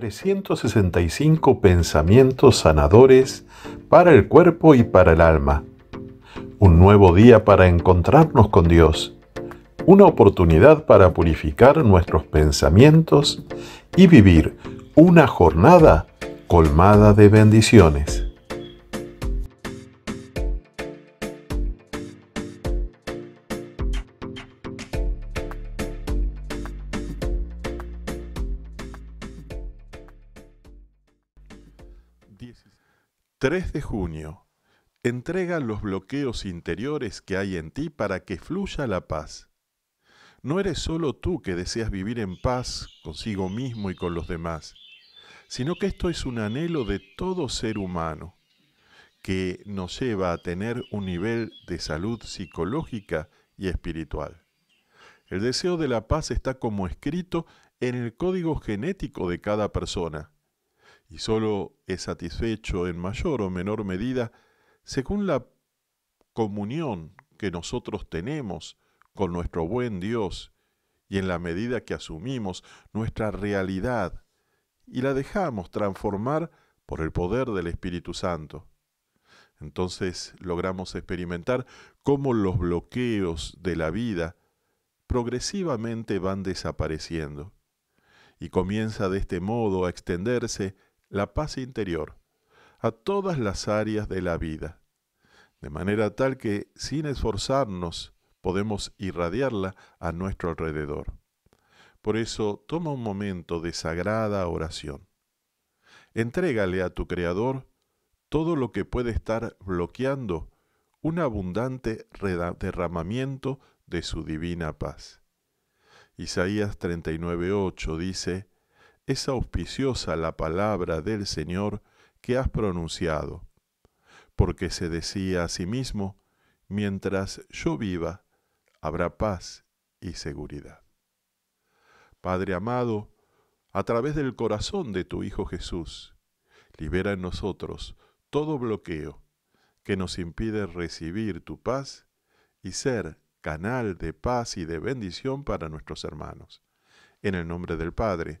365 pensamientos sanadores para el cuerpo y para el alma. Un nuevo día para encontrarnos con Dios. Una oportunidad para purificar nuestros pensamientos y vivir una jornada colmada de bendiciones. 3 de junio. Entrega los bloqueos interiores que hay en ti para que fluya la paz. No eres solo tú que deseas vivir en paz consigo mismo y con los demás, sino que esto es un anhelo de todo ser humano, que nos lleva a tener un nivel de salud psicológica y espiritual. El deseo de la paz está como escrito en el código genético de cada persona y solo es satisfecho en mayor o menor medida según la comunión que nosotros tenemos con nuestro buen Dios y en la medida que asumimos nuestra realidad y la dejamos transformar por el poder del Espíritu Santo. Entonces logramos experimentar cómo los bloqueos de la vida progresivamente van desapareciendo y comienza de este modo a extenderse la paz interior a todas las áreas de la vida, de manera tal que sin esforzarnos podemos irradiarla a nuestro alrededor. Por eso toma un momento de sagrada oración. Entrégale a tu Creador todo lo que puede estar bloqueando un abundante derramamiento de su divina paz. Isaías 39:8 dice, es auspiciosa la palabra del Señor que has pronunciado, porque se decía a sí mismo, mientras yo viva, habrá paz y seguridad. Padre amado, a través del corazón de tu Hijo Jesús, libera en nosotros todo bloqueo que nos impide recibir tu paz y ser canal de paz y de bendición para nuestros hermanos. En el nombre del Padre,